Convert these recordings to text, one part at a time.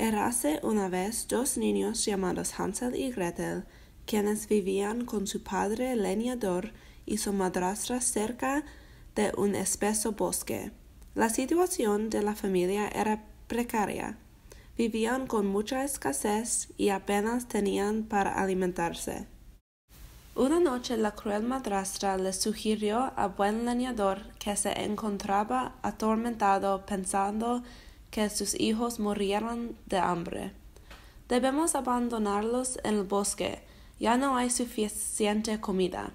Erase una vez dos niños llamados Hansel y Gretel, quienes vivían con su padre leñador y su madrastra cerca de un espeso bosque. La situación de la familia era precaria. Vivían con mucha escasez y apenas tenían para alimentarse. Una noche la cruel madrastra le sugirió a buen leñador que se encontraba atormentado pensando que sus hijos murieran de hambre. Debemos abandonarlos en el bosque, ya no hay suficiente comida.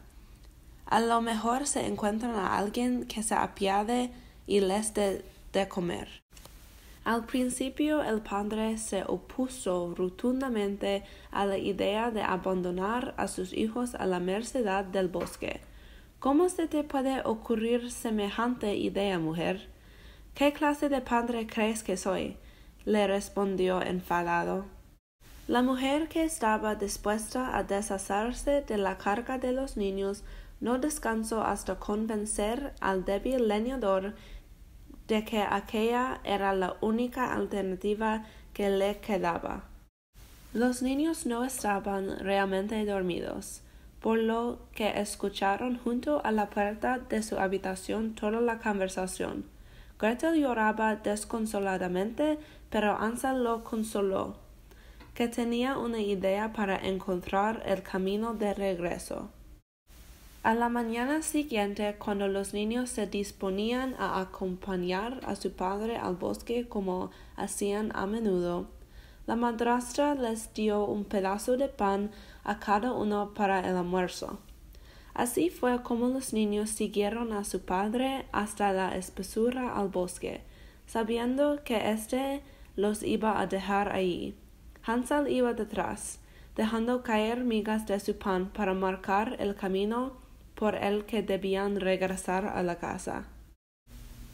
A lo mejor se encuentran a alguien que se apiade y les dé de, de comer. Al principio el padre se opuso rotundamente a la idea de abandonar a sus hijos a la merced del bosque. ¿Cómo se te puede ocurrir semejante idea, mujer? ¿Qué clase de padre crees que soy? le respondió enfadado. La mujer que estaba dispuesta a deshacerse de la carga de los niños no descansó hasta convencer al débil leñador de que aquella era la única alternativa que le quedaba. Los niños no estaban realmente dormidos, por lo que escucharon junto a la puerta de su habitación toda la conversación Gretel lloraba desconsoladamente, pero Ansel lo consoló, que tenía una idea para encontrar el camino de regreso. A la mañana siguiente, cuando los niños se disponían a acompañar a su padre al bosque como hacían a menudo, la madrastra les dio un pedazo de pan a cada uno para el almuerzo. Así fue como los niños siguieron a su padre hasta la espesura al bosque, sabiendo que éste los iba a dejar allí. Hansel iba detrás, dejando caer migas de su pan para marcar el camino por el que debían regresar a la casa.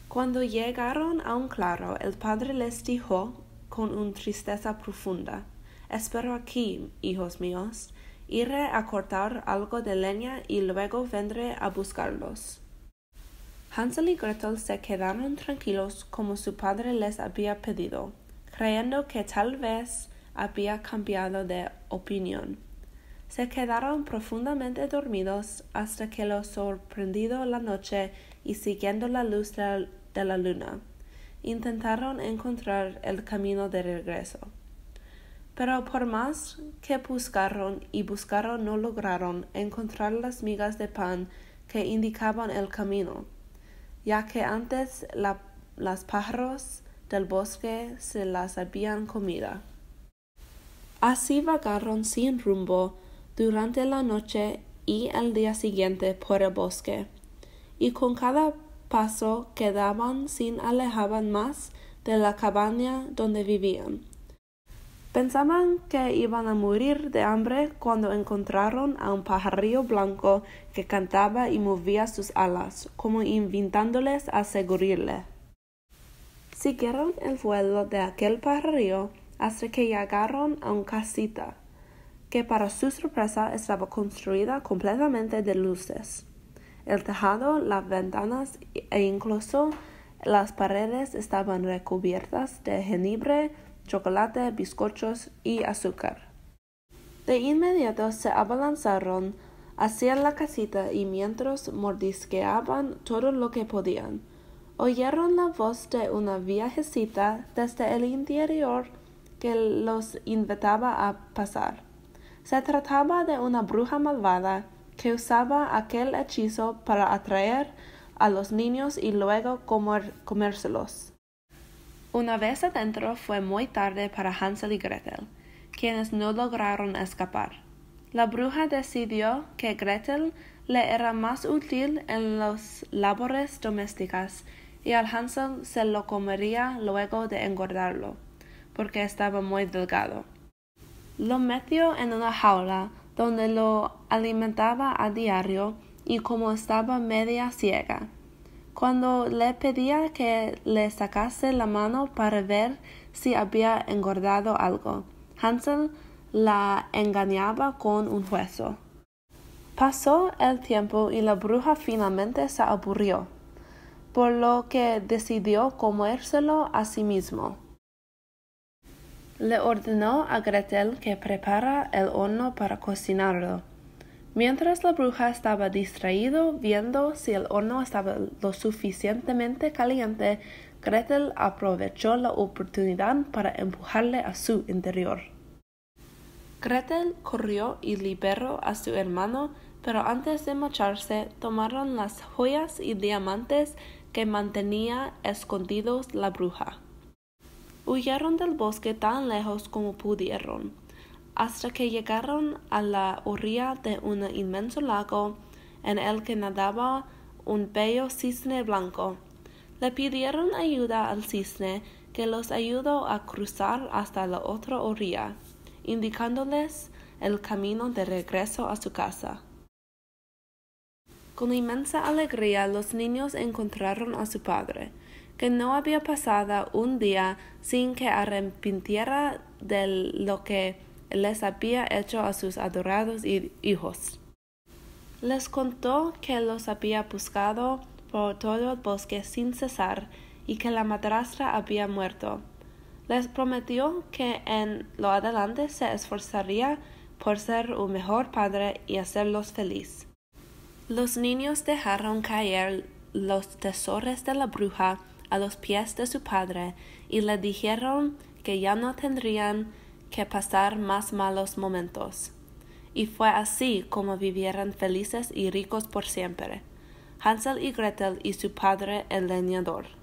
Cuando llegaron a un claro, el padre les dijo con una tristeza profunda Espero aquí, hijos míos, Iré a cortar algo de leña y luego vendré a buscarlos. Hansel y Gretel se quedaron tranquilos como su padre les había pedido, creyendo que tal vez había cambiado de opinión. Se quedaron profundamente dormidos hasta que los sorprendido la noche y siguiendo la luz de la luna, intentaron encontrar el camino de regreso pero por más que buscaron y buscaron no lograron encontrar las migas de pan que indicaban el camino, ya que antes las pájaros del bosque se las habían comida. Así vagaron sin rumbo durante la noche y el día siguiente por el bosque, y con cada paso quedaban sin alejaban más de la cabaña donde vivían Pensaban que iban a morir de hambre cuando encontraron a un pajarillo blanco que cantaba y movía sus alas, como invitándoles a seguirle. Siguieron el vuelo de aquel pajarillo hasta que llegaron a un casita, que para su sorpresa estaba construida completamente de luces. El tejado, las ventanas e incluso las paredes estaban recubiertas de genibre chocolate, bizcochos y azúcar. De inmediato se abalanzaron hacia la casita y mientras mordisqueaban todo lo que podían, oyeron la voz de una viejecita desde el interior que los invitaba a pasar. Se trataba de una bruja malvada que usaba aquel hechizo para atraer a los niños y luego comérselos. Una vez adentro fue muy tarde para Hansel y Gretel, quienes no lograron escapar. La bruja decidió que Gretel le era más útil en las labores domésticas y al Hansel se lo comería luego de engordarlo, porque estaba muy delgado. Lo metió en una jaula donde lo alimentaba a diario y como estaba media ciega, cuando le pedía que le sacase la mano para ver si había engordado algo, Hansel la engañaba con un hueso. Pasó el tiempo y la bruja finalmente se aburrió, por lo que decidió comérselo a sí mismo. Le ordenó a Gretel que prepara el horno para cocinarlo Mientras la bruja estaba distraído viendo si el horno estaba lo suficientemente caliente, Gretel aprovechó la oportunidad para empujarle a su interior. Gretel corrió y liberó a su hermano, pero antes de marcharse tomaron las joyas y diamantes que mantenía escondidos la bruja. Huyeron del bosque tan lejos como pudieron hasta que llegaron a la orilla de un inmenso lago en el que nadaba un bello cisne blanco. Le pidieron ayuda al cisne, que los ayudó a cruzar hasta la otra orilla, indicándoles el camino de regreso a su casa. Con inmensa alegría los niños encontraron a su padre, que no había pasado un día sin que arrepintiera de lo que les había hecho a sus adorados hijos. Les contó que los había buscado por todo el bosque sin cesar y que la madrastra había muerto. Les prometió que en lo adelante se esforzaría por ser un mejor padre y hacerlos feliz. Los niños dejaron caer los tesoros de la bruja a los pies de su padre y le dijeron que ya no tendrían que pasar más malos momentos. Y fue así como vivieron felices y ricos por siempre, Hansel y Gretel y su padre el leñador.